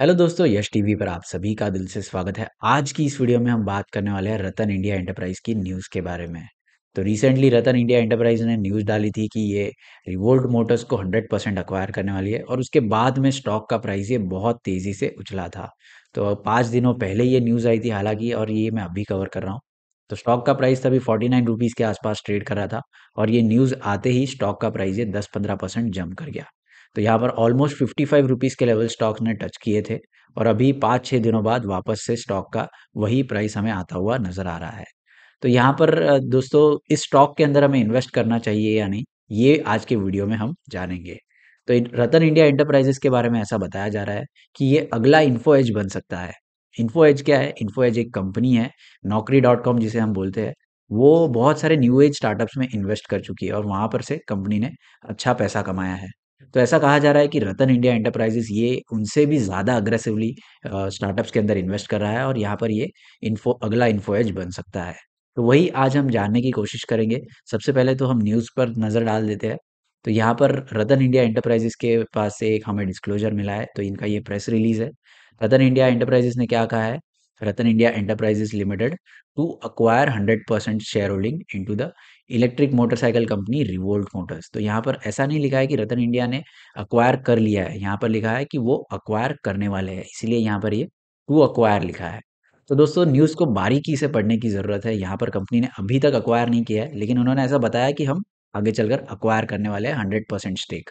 Hello दोस्तों यश TV पर आप सभी का दिल से स्वागत है आज की इस वीडियो में हम बात करने वाले हैं रतन इंडिया एंटरप्राइज की न्यूज़ के बारे में तो रिसेंटली रतन इंडिया एंटरप्राइज ने न्यूज़ डाली थी कि ये रिवोल्ट मोटर्स को 100 परसेंट अक्वायर करने वाली है और उसके बाद में स्टॉक का प्राइस ये बहुत तेज़ी से उछला था तो पांच दिनों पहले ये न्यूज़ आई थी हालांकि और ये मैं अभी कवर कर रहा हूँ तो स्टॉक का प्राइस तभी फोर्टी नाइन रुपीज़ के आसपास ट्रेड कर रहा था और ये न्यूज़ आते ही स्टॉक का प्राइस ये दस पंद्रह परसेंट जंप कर गया तो यहाँ पर ऑलमोस्ट फिफ्टी फाइव रुपीज़ के लेवल स्टॉक्स ने टच किए थे और अभी पाँच छः दिनों बाद वापस से स्टॉक का वही प्राइस हमें आता हुआ नज़र आ रहा है तो यहाँ पर दोस्तों इस स्टॉक के अंदर हमें इन्वेस्ट करना चाहिए या नहीं ये आज के वीडियो में हम जानेंगे तो रतन इंडिया एंटरप्राइजेस के बारे में ऐसा बताया जा रहा है कि ये अगला इन्फो एज बन सकता है इन्फो एज क्या है इन्फो एज एक कंपनी है नौकरी डॉट कॉम जिसे हम बोलते हैं वो बहुत सारे न्यू एज स्टार्टअप्स में इन्वेस्ट कर चुकी है और वहाँ पर से कंपनी ने अच्छा पैसा कमाया है तो ऐसा कहा जा रहा है कि रतन इंडिया एंटरप्राइजेस ये उनसे भी ज़्यादा अग्रेसिवली स्टार्टअप्स के अंदर इन्वेस्ट कर रहा है और यहाँ पर ये इन्फो अगला इन्फोएज बन सकता है तो वही आज हम जानने की कोशिश करेंगे सबसे पहले तो हम न्यूज़ पर नज़र डाल देते हैं तो यहाँ पर रतन इंडिया एंटरप्राइजेस के पास से एक हमें डिस्क्लोजर मिला है तो इनका ये प्रेस रिलीज़ है रतन इंडिया एंटरप्राइजेस ने क्या कहा है Ratan India enterprises limited to acquire hundred percent share holding in to the electric motorcycle company Revolt Motors तो यहाँ पर ऐसा नहीं लिखा है कि रतन इंडिया ने अक्वायर कर लिया है यहाँ पर लिखा है कि वो अक्वायर करने वाले हैं इसलिए यहाँ पर ये टू अक्वायर लिखा है तो दोस्तों न्यूज़ को बारीकी से पढ़ने की ज़रूरत है यहाँ पर कंपनी ने अभी तक अक्वायर नहीं किया है लेकिन उन्होंने ऐसा बताया कि हम आगे चलकर अक्वायर करने वाले हैं हंड्रेड परसेंट स्टेक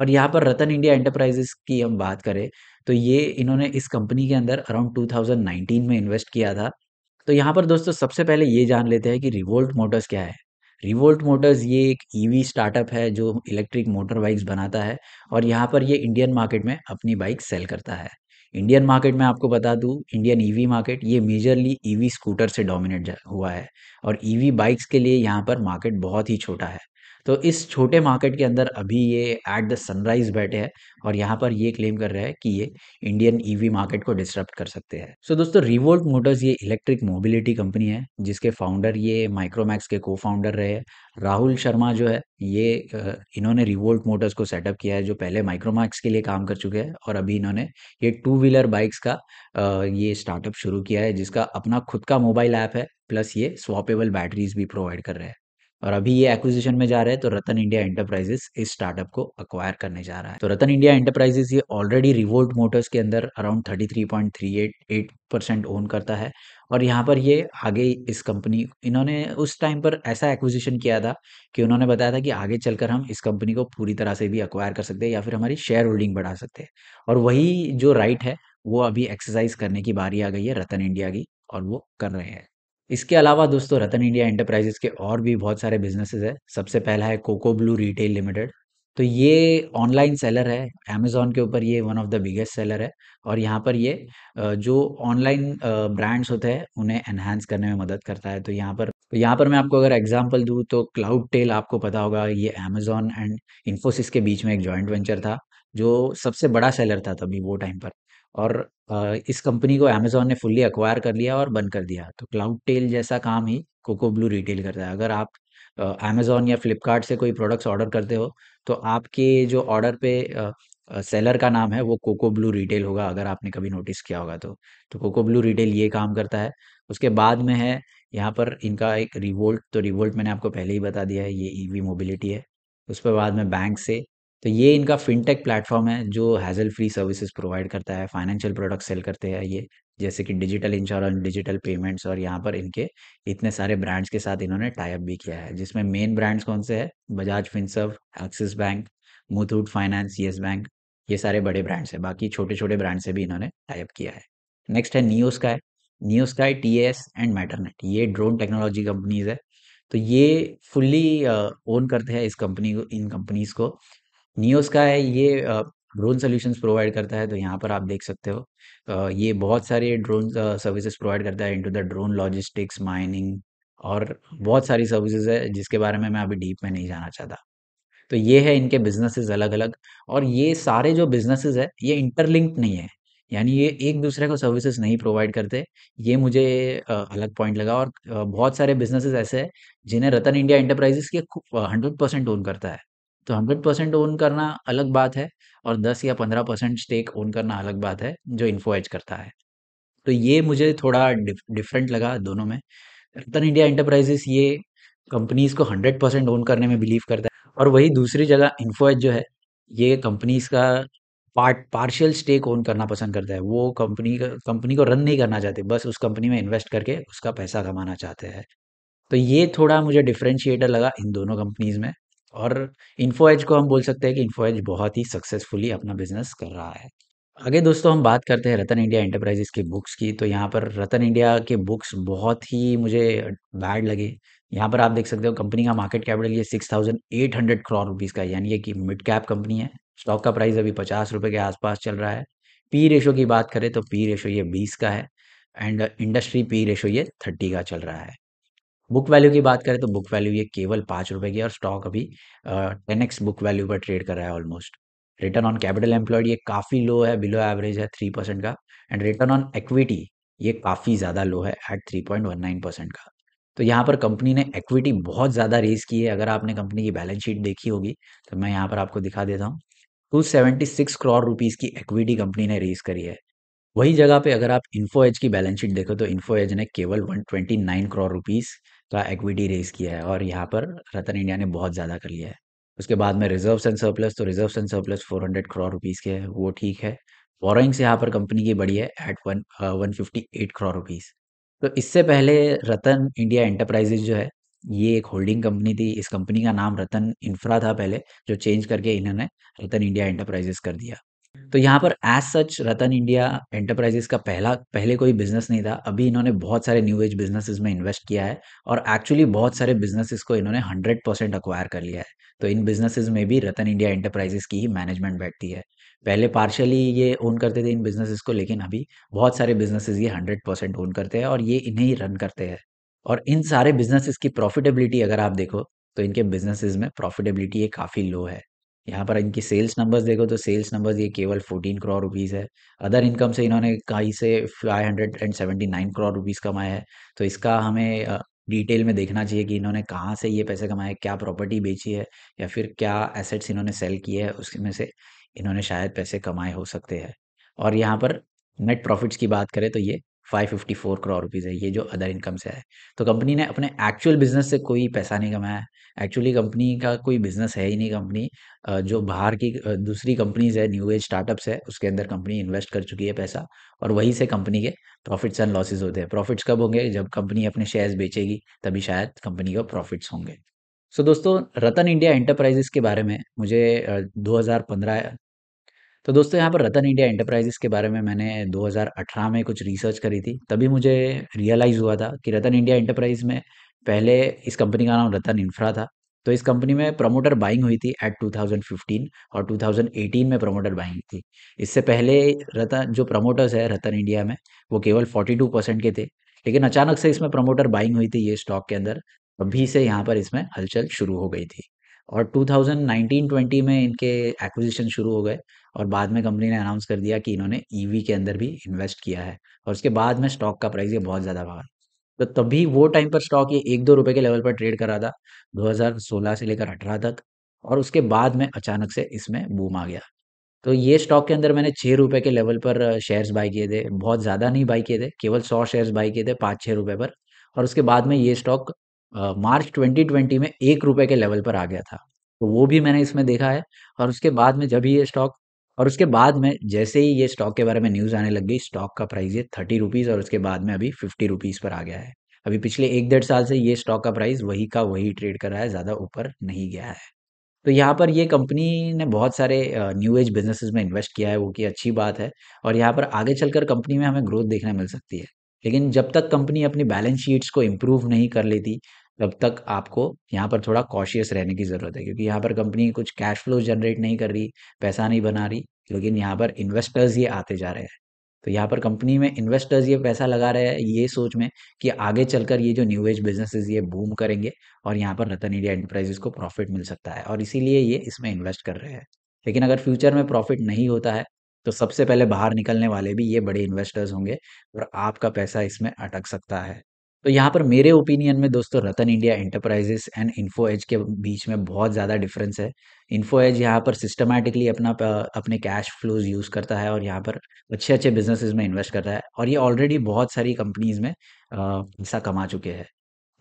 और यहाँ पर रतन इंडिया एंटरप्राइजेस की हम बात करें तो ये इन्होंने इस कंपनी के अंदर अराउंड 2019 में इन्वेस्ट किया था तो यहाँ पर दोस्तों सबसे पहले ये जान लेते हैं कि रिवोल्ट मोटर्स क्या है रिवोल्ट मोटर्स ये एक ईवी e स्टार्टअप है जो इलेक्ट्रिक मोटर बाइक्स बनाता है और यहाँ पर ये इंडियन मार्केट में अपनी बाइक सेल करता है इंडियन मार्केट में आपको बता दूँ इंडियन ईवी मार्केट ये मेजरली ईवी स्कूटर से डोमिनेट हुआ है और ईवी e बाइक्स के लिए यहाँ पर मार्केट बहुत ही छोटा है तो इस छोटे मार्केट के अंदर अभी ये एट द सनराइज बैठे हैं और यहाँ पर ये क्लेम कर रहे हैं कि ये इंडियन ईवी मार्केट को डिस्टर्ब कर सकते हैं सो so दोस्तों रिवोल्ट मोटर्स ये इलेक्ट्रिक मोबिलिटी कंपनी है जिसके फाउंडर ये माइक्रोमैक्स के को फाउंडर रहे हैं राहुल शर्मा जो है ये इन्होंने रिवोल्ट मोटर्स को सेटअप किया है जो पहले माइक्रोमैक्स के लिए काम कर चुके हैं और अभी इन्होंने ये टू व्हीलर बाइक्स का ये स्टार्टअप शुरू किया है जिसका अपना खुद का मोबाइल ऐप है प्लस ये स्वापेबल बैटरीज भी प्रोवाइड कर रहे हैं और अभी ये एक्विजिशन में जा रहे हैं तो रतन इंडिया एंटरप्राइजेस इस स्टार्टअप को अक्वायर करने जा रहा है तो रतन इंडिया एंटरप्राइजेस ये ऑलरेडी रिवोल्ट मोटर्स के अंदर around thirty three point three eight eight percent own करता है और यहाँ पर ये आगे इस कंपनी इन्होंने उस टाइम पर ऐसा एक्विजिशन किया था कि उन्होंने बताया था कि आगे चलकर हम इस कंपनी को पूरी तरह से भी अक्वायर कर सकते हैं या फिर हमारी शेयर होल्डिंग बढ़ा सकते हैं और वही जो राइट है वो अभी एक्सरसाइज करने की बारी आ गई है रतन इंडिया की और वो कर रहे हैं इसके अलावा दोस्तों रतन इंडिया एंटरप्राइजेस के और भी बहुत सारे बिजनेसेस हैं सबसे पहला है कोको ब्लू रिटेल लिमिटेड तो ये ऑनलाइन सेलर है अमेजोन के ऊपर ये one of the biggest seller है और यहाँ पर ये जो ऑनलाइन ब्रांड्स होते हैं उन्हें एनहेंस करने में मदद करता है तो यहाँ पर तो यहाँ पर मैं आपको अगर एग्जाम्पल दूँ तो क्लाउड टेल आपको पता होगा ये अमेजोन एंड इन्फोसिस के बीच में एक जॉइंट वेंचर था जो सबसे बड़ा सेलर था तभी वो टाइम पर और इस कंपनी को अमेजोन ने फुल्ली एक्वायर कर लिया और बंद कर दिया। तो क्लाउड टेल जैसा काम ही कोको ब्लू रिटेल करता है। अगर आप अमेजोन या फ्लिपकार्ट से कोई प्रोडक्ट्स ऑर्डर करते हो, तो आपके जो ऑर्डर पे सेलर का नाम है वो कोको ब्लू रिटेल होगा अगर आपने कभी नोटिस किया होगा तो। तो कोको ब्लू रिटेल ये काम करता है। उसके बाद में है यहाँ पर इनका एक रिवोल्ट तो रिवोल्ट मैंने आपको पहले ही बता दिया है ये ईवी e मोबिलिटी है। पर बाद में बैंक से तो ये इनका फिनटेक प्लेटफॉर्म है जो हैजल फ्री सर्विसेज प्रोवाइड करता है फाइनेंशियल प्रोडक्ट सेल करते हैं ये जैसे कि डिजिटल इंश्योरेंस डिजिटल पेमेंट्स और यहाँ पर इनके इतने सारे ब्रांड्स के साथ इन्होंने टाइप भी किया है जिसमें मेन ब्रांड्स कौन से हैं Bajaj Finserv Axis Bank Muthoot finance Yes Bank ये सारे बड़े ब्रांड्स हैं बाकी छोटे छोटे ब्रांड्स से भी इन्होंने टाइप किया है नेक्स्ट है Neo Sky Neo Sky T S and Matternet ये ड्रोन टेक्नोलॉजी कंपनीज है तो ये फुल्ली ओन करते हैं इस कंपनी को इन कंपनीज को नियोस का है ये ड्रोन सॉल्यूशंस प्रोवाइड करता है तो यहाँ पर आप देख सकते हो ये बहुत सारे ड्रोन सर्विसेज प्रोवाइड करता है into the drone logistics mining और बहुत सारी सर्विसेज है जिसके बारे में मैं अभी डीप में नहीं जाना चाहता तो ये है इनके बिजनेसेस अलग अलग और ये सारे जो बिजनेसेस है ये इंटरलिंक्ड नहीं है यानी ये एक दूसरे को सर्विसेज नहीं प्रोवाइड करते ये मुझे अलग पॉइंट लगा और बहुत सारे बिजनेसेस ऐसे हैं जिन्हें रतन इंडिया एंटरप्राइजेस के हंड्रेड परसेंट ओन करता है तो हंड्रेड परसेंट ओन करना अलग बात है और दस या पंद्रह परसेंट स्टेक ओन करना अलग बात है जो इन्फो एज करता है तो ये मुझे थोड़ा डिफरेंट लगा दोनों में रतन इंडिया एंटरप्राइजेस ये कंपनीज को हंड्रेड परसेंट ओन करने में बिलीव करता है और वही दूसरी जगह इन्फो एज जो है ये कंपनीज का पार्ट पार्शियल स्टेक ओन करना पसंद करता है वो कंपनी कंपनी को रन नहीं करना चाहते बस उस कंपनी में इन्वेस्ट करके उसका पैसा कमाना चाहते हैं तो ये थोड़ा मुझे डिफ्रेंशिएटर लगा इन दोनों कंपनीज में और इन्फो एज को हम बोल सकते हैं कि इन्फो एज बहुत ही सक्सेसफुली अपना बिजनेस कर रहा है आगे दोस्तों हम बात करते हैं रतन इंडिया एंटरप्राइजेस की बुक्स की तो यहाँ पर रतन इंडिया के बुक्स बहुत ही मुझे बैड लगे यहाँ पर आप देख सकते हो कंपनी का मार्केट कैपिटल ये six thousand eight hundred crore rupees का यानी कि मिड कैप कंपनी है स्टॉक का प्राइस अभी पचास रुपये के आसपास चल रहा है पी रेशो की बात करें तो पी रेशो ये बीस का है एंड इंडस्ट्री पी रेशो ये थर्टी का चल रहा है बुक वैल्यू की बात करें तो बुक वैल्यू ये केवल पाँच रुपये की और स्टॉक अभी टेन एक्स बुक वैल्यू पर ट्रेड कर रहा है almost return on capital employed ये काफ़ी लो है बिलो एवरेज है थ्री परसेंट का एंड रिटर्न ऑन इक्विटी ये काफ़ी ज़्यादा लो है at three point one nine percent का तो यहाँ पर कंपनी ने इक्विटी बहुत ज़्यादा रेज की है अगर आपने कंपनी की बैलेंस शीट देखी होगी तो मैं यहाँ पर आपको दिखा देता हूँ two seventy six crore rupees की इक्विटी कंपनी ने रेज करी है वही जगह पे अगर आप इन्फो एज की बैलेंस शीट देखो तो इन्फो एज ने केवल 129 करोड़ रुपीस का एक्विटी रेज किया है और यहाँ पर रतन इंडिया ने बहुत ज़्यादा कर लिया है उसके बाद में रिजर्व एंड सरप्लस तो reserve and surplus 400 crore rupees के है वो ठीक है बोरोइंग्स यहाँ पर कंपनी की बड़ी है eight one one crore rupees तो इससे पहले रतन इंडिया एंटरप्राइजेज जो है ये एक होल्डिंग कंपनी थी इस कंपनी का नाम रतन इंफ्रा था पहले जो चेंज करके इन्होंने रतन इंडिया एंटरप्राइजेस कर दिया तो यहाँ पर as such Ratan India enterprises का पहला पहले कोई बिजनेस नहीं था अभी इन्होंने बहुत सारे न्यू एज बिजनेसेस में इन्वेस्ट किया है और एक्चुअली बहुत सारे बिजनेसेस को इन्होंने हंड्रेड परसेंट अक्वायर कर लिया है तो इन बिजनेसेस में भी रतन इंडिया एंटरप्राइजेस की ही मैनेजमेंट बैठती है पहले पार्शली ये ओन करते थे इन बिजनेसेस को लेकिन अभी बहुत सारे बिजनेसेस ये हंड्रेड परसेंट ओन करते हैं और ये इन्हें ही रन करते हैं और इन सारे बिजनेसेस की प्रॉफिटेबिलिटी अगर आप देखो तो इनके बिजनेसेस में प्रॉफिटेबिलिटी ये काफ़ी लो है यहाँ पर इनकी सेल्स नंबर्स देखो तो सेल्स नंबर्स ये केवल फोर्टीन करोड़ रुपीज़ है अदर इनकम से इन्होंने कहीं से five hundred and seventy nine crore rupees कमाया है तो इसका हमें डिटेल में देखना चाहिए कि इन्होंने कहाँ से ये पैसे कमाए क्या प्रॉपर्टी बेची है या फिर क्या एसेट्स इन्होंने सेल किए हैं उसमें से इन्होंने शायद पैसे कमाए हो सकते हैं और यहाँ पर नेट प्रॉफिट्स की बात करें तो ये 554 करोड़ रुपीज़ है ये जो अदर इनकम से है तो कंपनी ने अपने एक्चुअल बिजनेस से कोई पैसा नहीं कमाया एक्चुअली कंपनी का कोई बिजनेस है ही नहीं कंपनी जो बाहर की दूसरी कंपनीज है न्यू एज स्टार्टअप्स है उसके अंदर कंपनी इन्वेस्ट कर चुकी है पैसा और वहीं से कंपनी के प्रॉफिट्स एंड लॉसेज होते हैं प्रॉफिट्स कब होंगे जब कंपनी अपने शेयर्स बेचेगी तभी शायद कंपनी का प्रॉफिट्स होंगे सो so, दोस्तों रतन इंडिया एंटरप्राइजेस के बारे में मुझे 2015 तो दोस्तों यहाँ पर रतन इंडिया इंटरप्राइजेस के बारे में मैंने 2018 में कुछ रिसर्च करी थी तभी मुझे रियलाइज़ हुआ था कि रतन इंडिया इंटरप्राइज में पहले इस कंपनी का नाम रतन इंफ्रा था तो इस कंपनी में प्रमोटर बाइंग हुई थी एट 2015 और 2018 में प्रमोटर बाइंग थी इससे पहले रतन जो प्रमोटर्स है रतन इंडिया में वो केवल 42 परसेंट के थे लेकिन अचानक से इसमें प्रमोटर बाइंग हुई थी ये स्टॉक के अंदर तभी से यहाँ पर इसमें हलचल शुरू हो गई थी और 2019-20 में इनके एक्विजिशन शुरू हो गए और बाद में कंपनी ने अनाउंस कर दिया कि इन्होंने ईवी e के अंदर भी इन्वेस्ट किया है और उसके बाद में स्टॉक का प्राइस ये बहुत ज़्यादा भागा तो तभी वो टाइम पर स्टॉक ये एक दो रुपये के लेवल पर ट्रेड कर रहा था 2016 से लेकर अठारह तक और उसके बाद में अचानक से इसमें बूम आ गया तो ये स्टॉक के अंदर मैंने छः रुपये के लेवल पर शेयर्स बाई किए थे बहुत ज़्यादा नहीं बाई किए थे केवल सौ शेयर्स बाई किए थे पाँच छः रुपये पर और उसके बाद में ये स्टॉक मार्च ट्वेंटी ट्वेंटी में एक रुपए के लेवल पर आ गया था तो वो भी मैंने इसमें देखा है और उसके बाद में जब ही ये स्टॉक और उसके बाद में जैसे ही ये स्टॉक के बारे में न्यूज़ आने लग गई स्टॉक का प्राइस ये थर्टी रुपीज़ और उसके बाद में अभी फिफ्टी रुपीज़ पर आ गया है अभी पिछले एक डेढ़ साल से ये स्टॉक का प्राइस वही का वही ट्रेड कर रहा है ज़्यादा ऊपर नहीं गया है तो यहाँ पर ये कंपनी ने बहुत सारे न्यू एज बिजनेसेस में इन्वेस्ट किया है वो की अच्छी बात है और यहाँ पर आगे चलकर कंपनी में हमें ग्रोथ देखने मिल सकती है लेकिन जब तक कंपनी अपनी बैलेंस शीट्स को इम्प्रूव नहीं कर लेती तब तक आपको यहाँ पर थोड़ा कॉशियस रहने की ज़रूरत है क्योंकि यहाँ पर कंपनी कुछ कैश फ्लो जनरेट नहीं कर रही पैसा नहीं बना रही लेकिन यहाँ पर इन्वेस्टर्स ये आते जा रहे हैं तो यहाँ पर कंपनी में इन्वेस्टर्स ये पैसा लगा रहे हैं ये सोच में कि आगे चलकर ये जो न्यू एज बिजनेसेस ये बूम करेंगे और यहाँ पर रतन इंडिया एंटरप्राइजेस को प्रॉफिट मिल सकता है और इसीलिए ये इसमें इन्वेस्ट कर रहे हैं लेकिन अगर फ्यूचर में प्रॉफिट नहीं होता है तो सबसे पहले बाहर निकलने वाले भी ये बड़े इन्वेस्टर्स होंगे और आपका पैसा इसमें अटक सकता है तो यहाँ पर मेरे ओपिनियन में दोस्तों Ratan India Enterprises and Info Edge के बीच में बहुत ज़्यादा डिफरेंस है इन्फो एज यहाँ पर सिस्टमेटिकली अपना अपने कैश फ्लोज यूज़ करता है और यहाँ पर अच्छे अच्छे बिजनेसेस में इन्वेस्ट करता है और ये ऑलरेडी बहुत सारी कंपनीज में हिस्सा कमा चुके हैं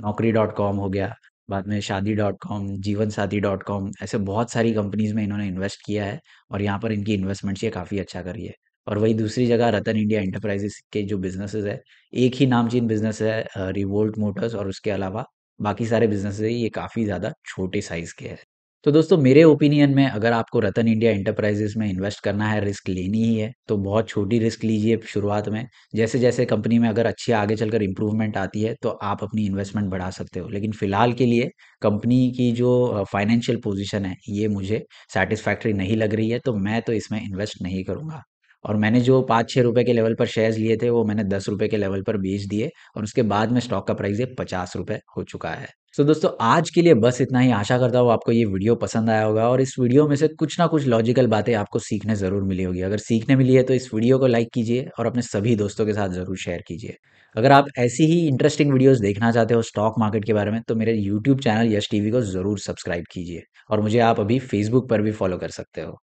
नौकरी डॉट कॉम हो गया बाद में शादी डॉट कॉम जीवन साथी डॉट कॉम ऐसे बहुत सारी कंपनीज में इन्होंने इन्वेस्ट किया है और यहाँ पर इनकी इन्वेस्टमेंट्स ये काफ़ी अच्छा करी है और वही दूसरी जगह रतन इंडिया इंटरप्राइजेस के जो बिजनेसेस है एक ही नामचीन बिजनेस है रिवोल्ट मोटर्स और उसके अलावा बाकी सारे बिजनेस ये काफ़ी ज़्यादा छोटे साइज़ के हैं तो दोस्तों मेरे ओपिनियन में अगर आपको रतन इंडिया इंटरप्राइजेस में इन्वेस्ट करना है रिस्क लेनी ही है तो बहुत छोटी रिस्क लीजिए शुरुआत में जैसे जैसे कंपनी में अगर अच्छी आगे चलकर इम्प्रूवमेंट आती है तो आप अपनी इन्वेस्टमेंट बढ़ा सकते हो लेकिन फिलहाल के लिए कंपनी की जो फाइनेंशियल पोजिशन है ये मुझे सेटिस्फैक्ट्री नहीं लग रही है तो मैं तो इसमें इन्वेस्ट नहीं करूँगा और मैंने जो पाँच छः रुपये के लेवल पर शेयर्स लिए थे वो मैंने दस रुपये के लेवल पर बेच दिए और उसके बाद में स्टॉक का प्राइस ये पचास रुपये हो चुका है तो so दोस्तों आज के लिए बस इतना ही आशा करता हूँ आपको ये वीडियो पसंद आया होगा और इस वीडियो में से कुछ ना कुछ लॉजिकल बातें आपको सीखने ज़रूर मिली होगी अगर सीखने मिली है तो इस वीडियो को लाइक कीजिए और अपने सभी दोस्तों के साथ ज़रूर शेयर कीजिए अगर आप ऐसी ही इंटरेस्टिंग वीडियोस देखना चाहते हो स्टॉक मार्केट के बारे में तो मेरे यूट्यूब चैनल यश टीवी को ज़रूर सब्सक्राइब कीजिए और मुझे आप अभी फेसबुक पर भी फॉलो कर सकते हो